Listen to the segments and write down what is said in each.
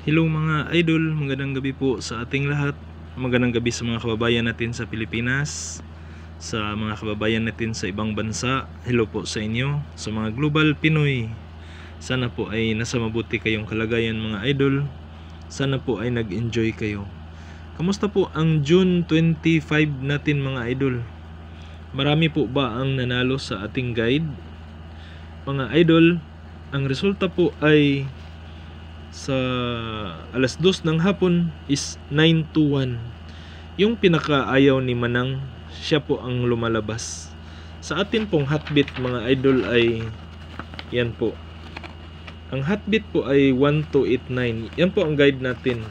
Hello mga idol, magandang gabi po sa ating lahat. Magandang gabi sa mga kababayan natin sa Pilipinas, sa mga kababayan natin sa ibang bansa. Hello po sa inyo, sa mga global Pinoy. Sana po ay nasa mabuti kayong kalagayan mga idol. Sana po ay nag-enjoy kayo. Kamusta po ang June 25 natin mga idol? Marami po ba ang nanalo sa ating guide? Mga idol, ang resulta po ay sa alas dos ng hapon is 921. Yung pinakaayaw ni Manang, siya po ang lumalabas. Sa atin pong hotbit mga idol ay yan po. Ang hotbit po ay 1289. Yan po ang guide natin.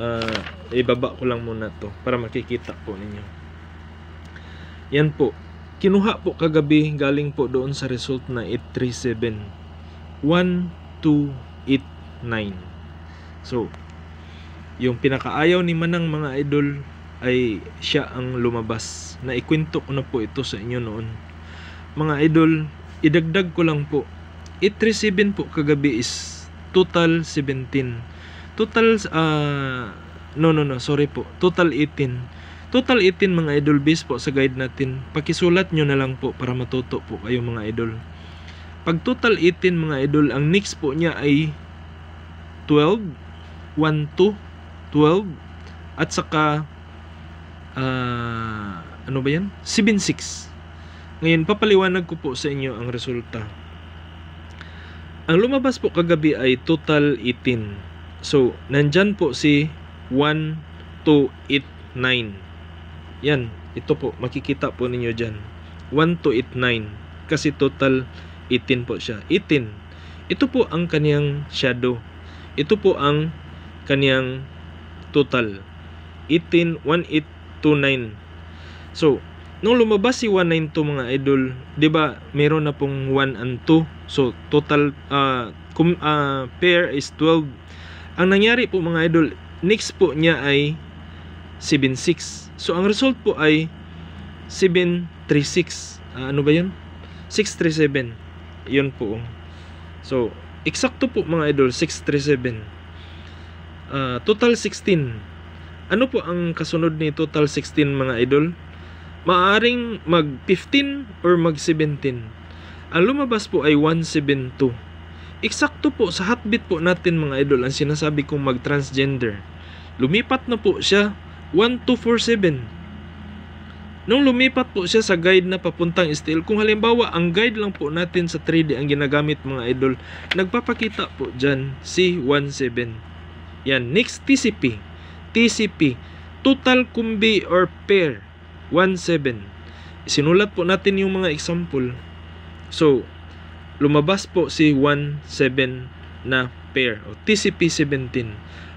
Uh, ibaba ko lang muna to para makikita po ninyo. Yan po. Kinuha po kagabi galing po doon sa result na 837. 1, 2, 9. So, yung pinakaayaw ni Manang mga idol ay siya ang lumabas. Na ikwento ko na po ito sa inyo noon. Mga idol, idagdag ko lang po. 837 po kagabi is total 17. Total, uh, no no no, sorry po. Total 18. Total 18 mga idol base po sa guide natin. Pakisulat nyo na lang po para matuto po kayo mga idol. Pag total 18 mga idol, ang next po niya ay 12, 1, 12, at saka, uh, ano ba yan? 7, 6. Ngayon, papaliwanag ko po sa inyo ang resulta. Ang lumabas po kagabi ay total 18. So, nandyan po si 1, 2, 8, Yan, ito po, makikita po ninyo dyan. 1, 2, 8, Kasi total 18 po siya. 18. Ito po ang kaniyang shadow. Ito po ang kaniyang total. 181829. So, nung lumabas si 192 mga idol, 'di ba? Meron na pong 1 and 2. So, total uh, kum, uh, pair is 12. Ang nangyari po mga idol, next po niya ay 76. So, ang result po ay 736. Uh, ah, ano ba 'yun? 637. 'Yun po. So, Eksakto po mga idol, 637. Uh, ah, total 16. Ano po ang kasunod ni total 16 mga idol? Maaring mag 15 or mag 17. Ang lumabas po ay 172. Eksakto po sa hotbit po natin mga idol ang sinasabi kong mag transgender. Lumipat na po siya 1247 Nung lumipat po siya sa guide na papuntang steel, kung halimbawa ang guide lang po natin sa 3D ang ginagamit mga idol, nagpapakita po dyan C17. Yan, next TCP. TCP, total kumbi or pair, 17. Sinulat po natin yung mga example. So, lumabas po si 17 na pair o TCP 17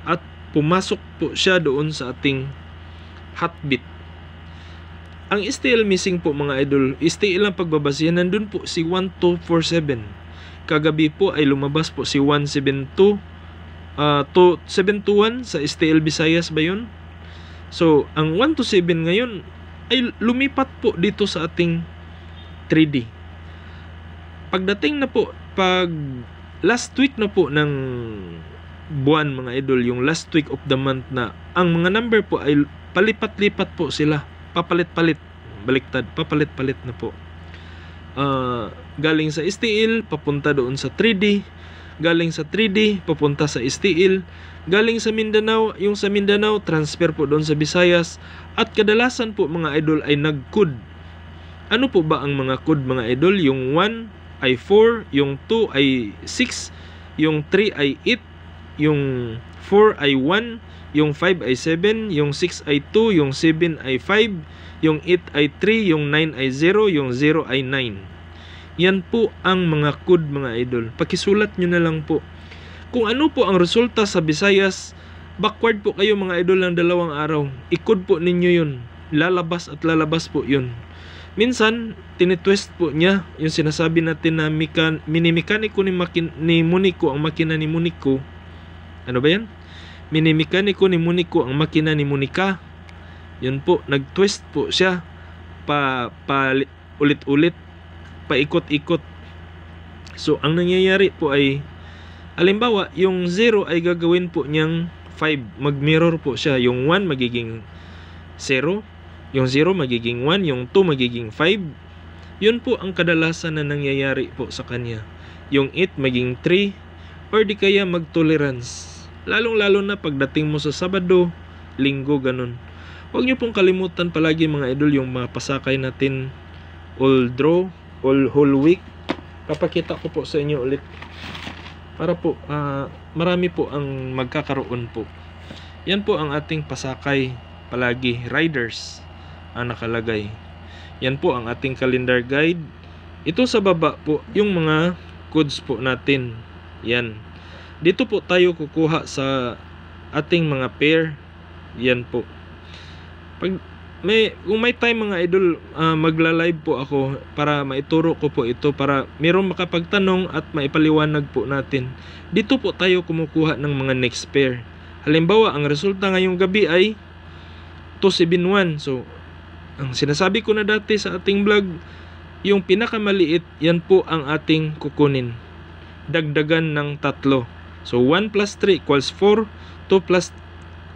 at pumasok po siya doon sa ating hotbit ang still missing po mga idol, still lang pagbabasihan, nandun po si 1247. Kagabi po ay lumabas po si 172, uh, 721 sa STL Visayas ba yun? So, ang 127 ngayon ay lumipat po dito sa ating 3D. Pagdating na po, pag last week na po ng buwan mga idol, yung last week of the month na ang mga number po ay palipat-lipat po sila papalit-palit baliktad papalit-palit na po uh, galing sa STL papunta doon sa 3D galing sa 3D papunta sa STL galing sa Mindanao yung sa Mindanao transfer po doon sa Visayas at kadalasan po mga idol ay nag nagkud ano po ba ang mga code mga idol yung 1 ay 4 yung 2 ay 6 yung 3 ay 8 yung 4 ay 1 yung 5 ay 7, yung 6 ay 2, yung 7 ay 5, yung 8 ay 3, yung 9 ay 0, yung 0 ay 9. Yan po ang mga code mga idol. Pakisulat nyo na lang po. Kung ano po ang resulta sa Visayas, backward po kayo mga idol ng dalawang araw. Ikod po ninyo yun. Lalabas at lalabas po yun. Minsan, tinitwist po niya yung sinasabi natin na mekan- minimikaniko ni, makin, ni Monico ang makina ni Monico. Ano ba yan? minimekaniko ni Muniko ang makina ni Monica. Yun po, nag-twist po siya pa, pa ulit-ulit, paikot-ikot. So, ang nangyayari po ay, alimbawa, yung 0 ay gagawin po niyang 5. Mag-mirror po siya. Yung 1 magiging 0. Yung 0 magiging 1. Yung 2 magiging 5. Yun po ang kadalasan na nangyayari po sa kanya. Yung 8 maging 3. Or di kaya mag-tolerance Lalong-lalo na pagdating mo sa Sabado, Linggo, ganun. Huwag nyo pong kalimutan palagi mga idol yung mga pasakay natin all draw, all whole week. Papakita ko po sa inyo ulit para po uh, marami po ang magkakaroon po. Yan po ang ating pasakay palagi, riders ang ah, nakalagay. Yan po ang ating calendar guide. Ito sa baba po yung mga codes po natin. Yan. Dito po tayo kukuha sa ating mga pair. Yan po. Pag may kung may time mga idol, uh, magla-live po ako para maituro ko po ito para merong makapagtanong at maipaliwanag po natin. Dito po tayo kumukuha ng mga next pair. Halimbawa, ang resulta ngayong gabi ay 271. So, ang sinasabi ko na dati sa ating vlog, yung pinakamaliit, yan po ang ating kukunin. Dagdagan ng tatlo. So 1 plus 3 equals 4, 2 plus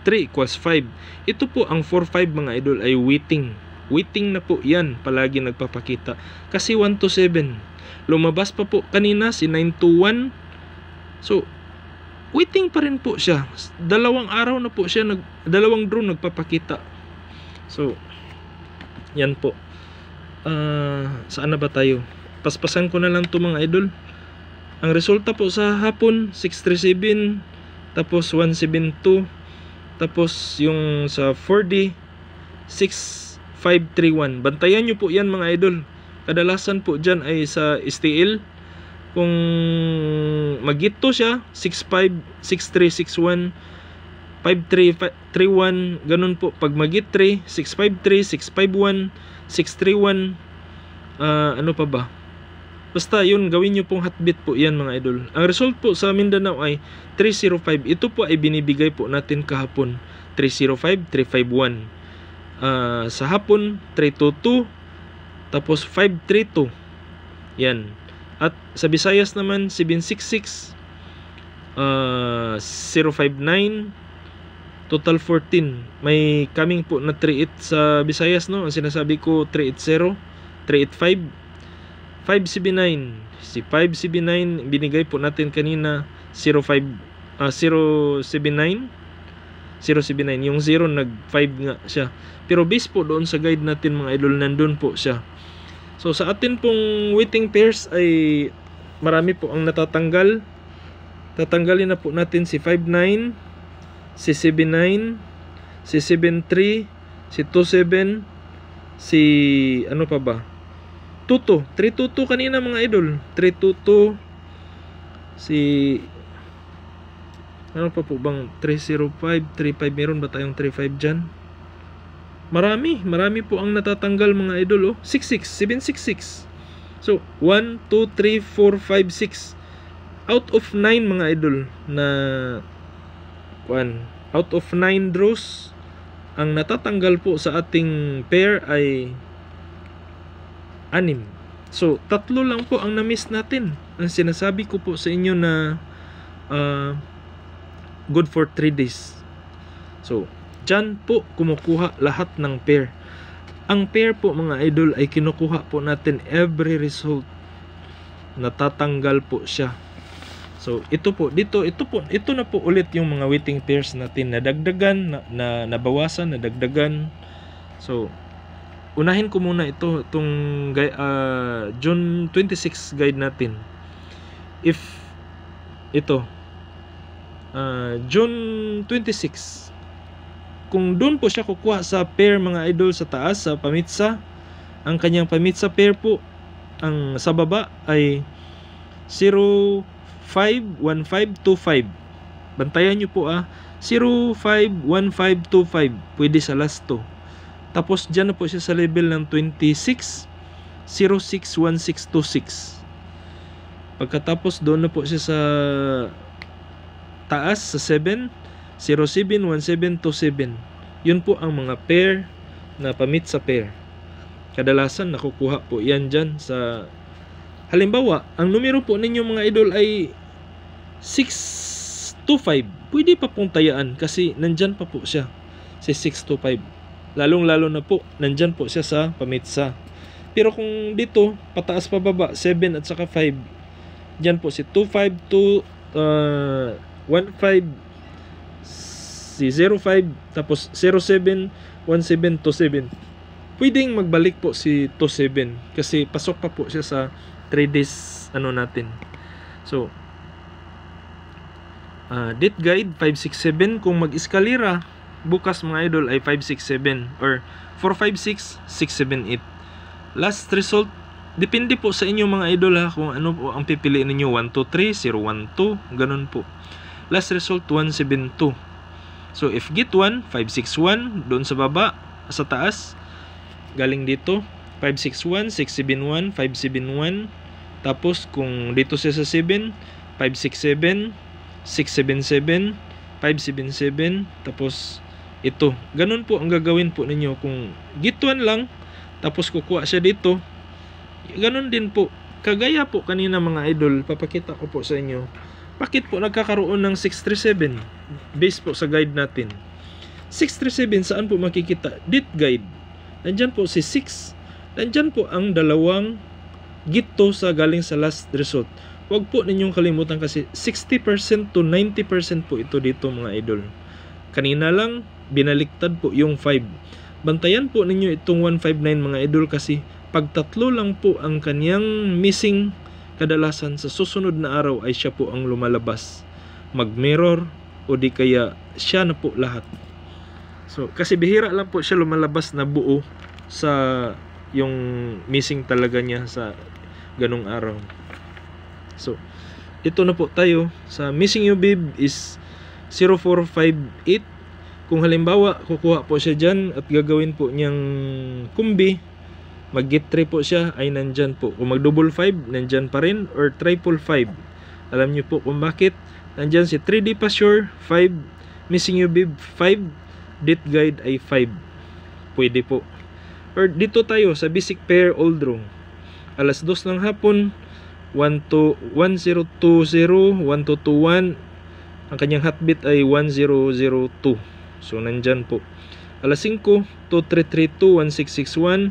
3 equals 5. Ito po ang 4, 5 mga idol ay waiting. Waiting na po yan palagi nagpapakita. Kasi 1 to 7. Lumabas pa po kanina si 9 to 1. So waiting pa rin po siya. Dalawang araw na po siya, nag, dalawang drone nagpapakita. So yan po. Uh, saan na ba tayo? Paspasan ko na lang to mga idol. Ang resulta po sa hapon 637 tapos 172 tapos yung sa 4D 6531. Bantayan niyo po 'yan mga idol. Kadalasan po diyan ay sa STL kung magito siya 656361 5331 ganun po pag magit 3 653 651 631 uh, ano pa ba Basta yun, gawin nyo pong hotbit po yan mga idol. Ang result po sa Mindanao ay 305. Ito po ay binibigay po natin kahapon. 305, 351. Uh, sa hapon, 322. Tapos 532. Yan. At sa Visayas naman, 766. Uh, 059. Total 14. May coming po na 38 sa Visayas no. Ang sinasabi ko 380, 385 579 si 579 binigay po natin kanina 05 uh, 079 079 yung 0 nag 5 nga siya pero base po doon sa guide natin mga idol nandun po siya so sa atin pong waiting pairs ay marami po ang natatanggal tatanggalin na po natin si 59 si 79 si 73 si 27 si ano pa ba 3 2 3 2 kanina mga idol. 3 2 Si... Ano pa po bang 305, 35 meron ba tayong 35 dyan? Marami, marami po ang natatanggal mga idol oh. 66, 766. So 1 2 3 4 5 6 out of 9 mga idol na kuan. Out of 9 draws ang natatanggal po sa ating pair ay anim. So, tatlo lang po ang na-miss natin. Ang sinasabi ko po sa inyo na uh, good for 3 days. So, dyan po kumukuha lahat ng pair. Ang pair po mga idol ay kinukuha po natin every result. Natatanggal po siya. So, ito po, dito, ito po, ito na po ulit yung mga waiting pairs natin. Nadagdagan, na, na, nabawasan, nadagdagan. So, unahin ko muna ito tong uh, ah, June 26 guide natin if ito uh, June 26 kung doon po siya kukuha sa pair mga idol sa taas sa pamitsa ang kanyang pamitsa pair po ang sa baba ay 051525 bantayan nyo po ah 051525 pwede sa last to tapos dyan na po siya sa level ng 26.061626. Pagkatapos doon na po siya sa taas sa 7, 071727. Yun po ang mga pair na pamit sa pair. Kadalasan nakukuha po yan dyan sa... Halimbawa, ang numero po ninyong mga idol ay 625. Pwede pa pong tayaan kasi nandiyan pa po siya si 625. Lalong-lalo na po, nandyan po siya sa pamitsa. Pero kung dito, pataas pa baba, 7 at saka 5, dyan po si 252 uh, 15, si 05, tapos 07, 1727 27. Pwedeng magbalik po si 27 kasi pasok pa po siya sa 3 days ano natin. So, uh, date guide 567 kung mag-eskalera bukas mga idol ay 567 or 456678. Last result, depende po sa inyo mga idol ha kung ano po ang pipiliin ninyo 123012, ganun po. Last result 172. So if git 1, 561 doon sa baba, sa taas galing dito 561, 671, 571. Tapos kung dito siya sa 7, 567, 677, 577, tapos ito. Ganun po ang gagawin po ninyo kung gituan lang tapos kukuha siya dito. Ganun din po. Kagaya po kanina mga idol, papakita ko po sa inyo. Bakit po nagkakaroon ng 637 based po sa guide natin? 637 saan po makikita? Dit guide. Nandiyan po si 6. Nandiyan po ang dalawang gito sa galing sa last result. Huwag po ninyong kalimutan kasi 60% to 90% po ito dito mga idol. Kanina lang binaliktad po yung 5. Bantayan po ninyo itong 159 mga idol kasi pagtatlo lang po ang kaniyang missing kadalasan sa susunod na araw ay siya po ang lumalabas. Mag-mirror o di kaya siya na po lahat. So, kasi bihira lang po siya lumalabas na buo sa yung missing talaga niya sa ganong araw. So, ito na po tayo sa missing you babe is 0458 kung halimbawa, kukuha po siya dyan at gagawin po niyang kumbi, mag git try po siya ay nandyan po. Kung mag double 5, nandyan pa rin or triple 5. Alam niyo po kung bakit. Nandyan si 3D Pasure 5, Missing You Bib 5, Dit Guide ay 5. Pwede po. Or dito tayo sa basic pair old room. Alas 2 ng hapon, 1 to 1020, 1221. Ang kanyang hotbit ay 1002. So nandyan po. Alas 5, 2332-1661,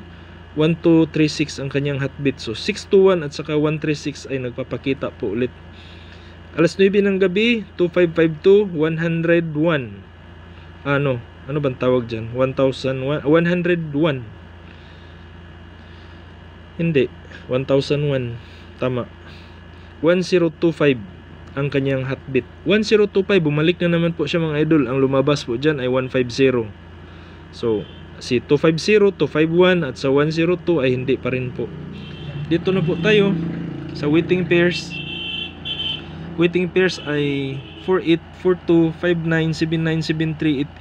1236 ang kanyang hotbit. So 621 at saka 136 ay nagpapakita po ulit. Alas 9 ng gabi, 2552-101. Ano? Ano bang tawag dyan? 1,101? Hindi. 1,001. Tama. 1025 ang kanyang heartbeat. 1025, bumalik na naman po siya mga idol. Ang lumabas po dyan ay 150. So, si 250, 251 at sa 102 ay hindi pa rin po. Dito na po tayo sa waiting pairs. Waiting pairs ay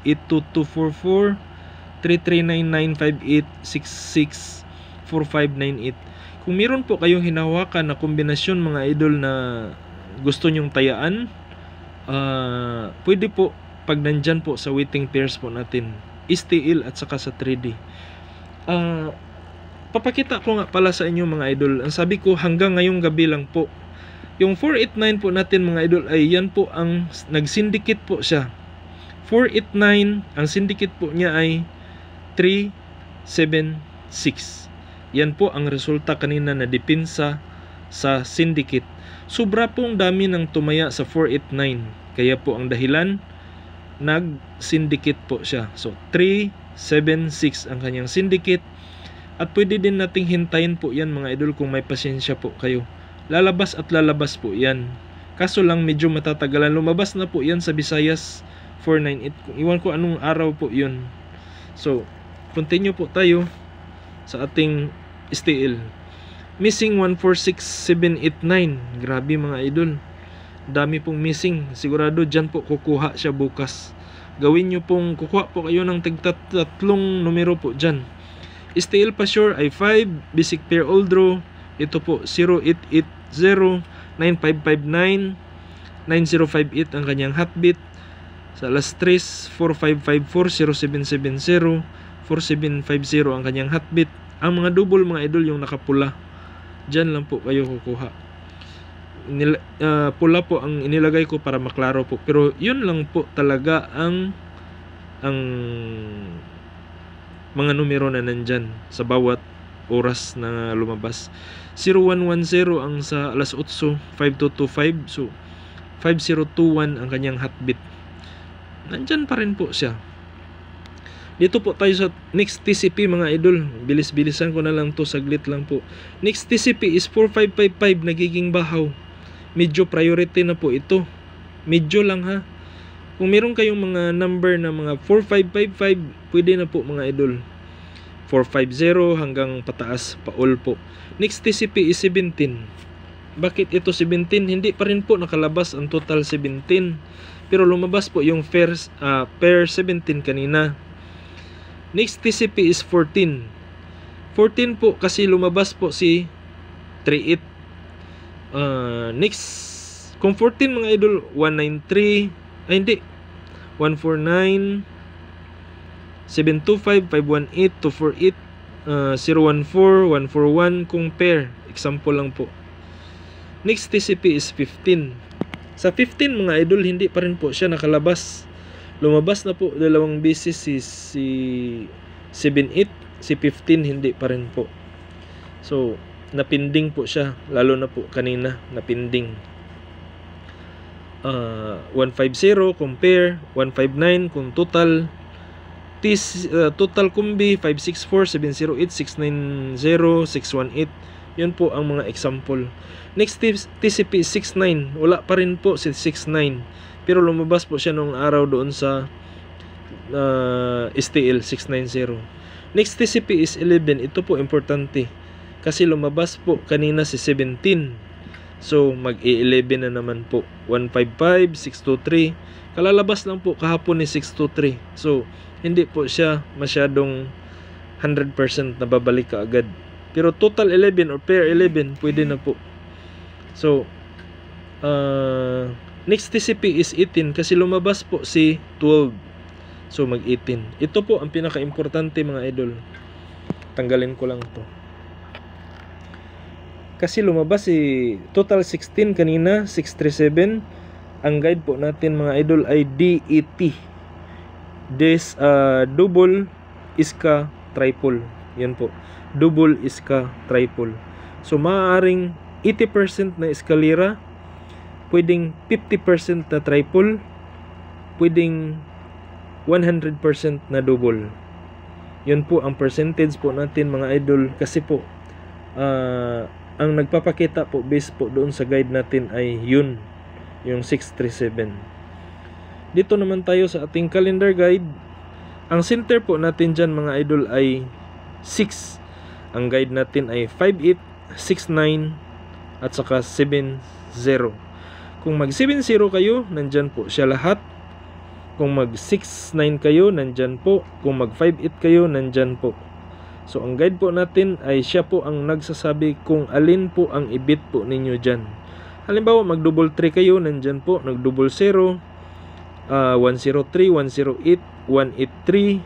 4842597973882244 339958664598 Kung meron po kayong hinawakan na kombinasyon mga idol na gusto nyong tayaan, uh, pwede po pag nandyan po sa waiting pairs po natin, STL at saka sa 3D. Uh, ah, papakita ko nga pala sa inyo mga idol. Ang sabi ko hanggang ngayong gabi lang po. Yung 489 po natin mga idol ay yan po ang nagsindikit po siya. 489, ang sindikit po niya ay 376. Yan po ang resulta kanina na dipinsa sa syndicate. Sobra pong dami ng tumaya sa 489. Kaya po ang dahilan, nag-syndicate po siya. So 376 ang kanyang syndicate. At pwede din nating hintayin po yan mga idol kung may pasensya po kayo. Lalabas at lalabas po yan. Kaso lang medyo matatagalan. Lumabas na po yan sa Visayas 498. Iwan ko anong araw po yun. So, continue po tayo sa ating STL. Missing 146789. Grabe mga idol. Dami pong missing. Sigurado dyan po kukuha siya bukas. Gawin nyo pong, kukuha po kayo ng tatlong numero po dyan. Stale sure i 5. Basic Pair old Draw. Ito po 0880 9559 ang kanyang hotbit sa alas 3, 4554-0770, 4750 ang kanyang hotbit. Ang mga double mga idol yung nakapula. Diyan lang po kayo kukuha. Nil, uh, ah, pula po ang inilagay ko para maklaro po. Pero yun lang po talaga ang ang mga numero na nandyan sa bawat oras na lumabas. 0110 ang sa alas 8, 5225. So, 5021 ang kanyang hotbit. Nandyan pa rin po siya. Dito po tayo sa next TCP mga idol. Bilis-bilisan ko na lang to saglit lang po. Next TCP is 4555 nagiging bahaw. Medyo priority na po ito. Medyo lang ha. Kung meron kayong mga number na mga 4555, pwede na po mga idol. 450 hanggang pataas pa all po. Next TCP is 17. Bakit ito 17? Hindi pa rin po nakalabas ang total 17. Pero lumabas po yung fair, uh, ah, pair 17 kanina. Next TCP is 14. 14 po kasi lumabas po si 38. Uh, ah, next kung 14 mga idol 193 ay ah, hindi 149 725 518 248 uh, 014 141 kung pair example lang po next TCP is 15 sa 15 mga idol hindi pa rin po siya nakalabas lumabas na po dalawang beses si, si 7 si 15 hindi pa rin po. So, napinding po siya, lalo na po kanina, napinding. Uh, ah, 150 compare, 159 kung total, tis, uh, total kumbi 564, 708, 690, 618, yun po ang mga example. Next TCP 69. Wala pa rin po si 69. Pero lumabas po siya nung araw doon sa uh, STL 690. Next TCP is 11. Ito po importante. Kasi lumabas po kanina si 17. So, mag-11 na naman po. 155, 623. Kalalabas lang po kahapon ni 623. So, hindi po siya masyadong 100% nababalik ka agad. Pero total 11 or pair 11, pwede na po. So, uh, Next TCP is 18 kasi lumabas po si 12. So mag 18. Ito po ang pinaka-importante mga idol. Tanggalin ko lang to. Kasi lumabas si total 16 kanina, 637. Ang guide po natin mga idol ay e DET. This uh, ah, double iska triple. Yan po. Double iska triple. So maaring 80% na eskalera pwedeng 50% na triple, pwedeng 100% na double. Yun po ang percentage po natin mga idol kasi po uh, ang nagpapakita po base po doon sa guide natin ay yun, yung 637. Dito naman tayo sa ating calendar guide. Ang center po natin dyan mga idol ay 6. Ang guide natin ay 5869 at saka 70. Kung mag 7-0 kayo, nandyan po siya lahat. Kung mag 6-9 kayo, nandyan po. Kung mag 5-8 kayo, nandyan po. So ang guide po natin ay siya po ang nagsasabi kung alin po ang ibit po ninyo dyan. Halimbawa mag double 3 kayo, nandyan po, nag double 0, uh, 103, 108, 183,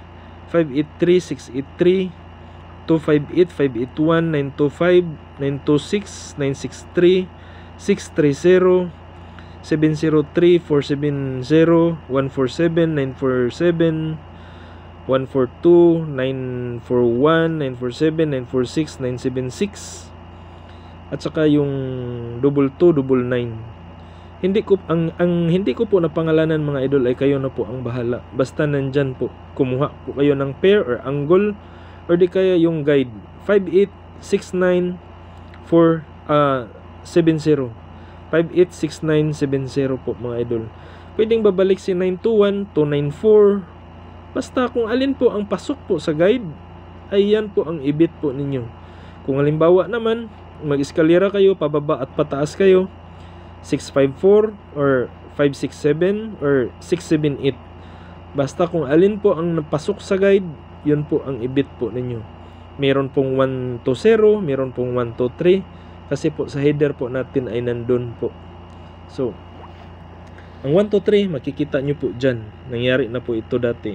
583, 683, 258, 581, 925, 926, 963, 630, at saka yung double 2 double 9 hindi ko ang ang hindi ko po napangalanan mga idol ay kayo na po ang bahala basta nandiyan po kumuha po kayo ng pair or angle or di kaya yung guide 5869 4 uh, 70 586970 po mga idol. Pwedeng babalik si 921294. Basta kung alin po ang pasok po sa guide, ay yan po ang ibit po ninyo. Kung halimbawa naman, mag-eskalera kayo, pababa at pataas kayo, 654 or 567 or 678. Basta kung alin po ang napasok sa guide, yun po ang ibit po ninyo. Meron pong 120, meron pong 123, kasi po sa header po natin ay nandun po so ang 1 to 3 makikita nyo po dyan nangyari na po ito dati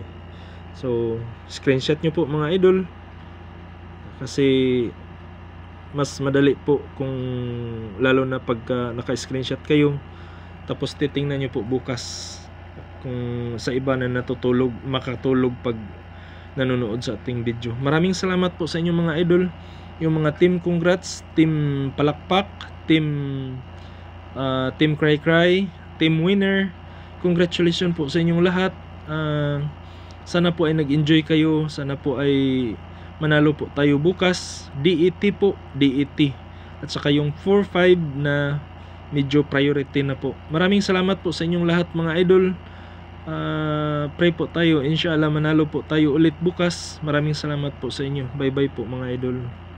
so screenshot nyo po mga idol kasi mas madali po kung lalo na pagka naka-screenshot kayo tapos titingnan nyo po bukas kung sa iba na natutulog makatulog pag nanonood sa ating video maraming salamat po sa inyo mga idol yung mga team congrats, team palakpak, team uh, team cry cry, team winner. Congratulations po sa inyong lahat. Uh, sana po ay nag-enjoy kayo. Sana po ay manalo po tayo bukas. DET po, DET. At saka yung 4-5 na medyo priority na po. Maraming salamat po sa inyong lahat mga idol. Uh, pray po tayo. Inshallah, manalo po tayo ulit bukas. Maraming salamat po sa inyo. Bye-bye po mga idol.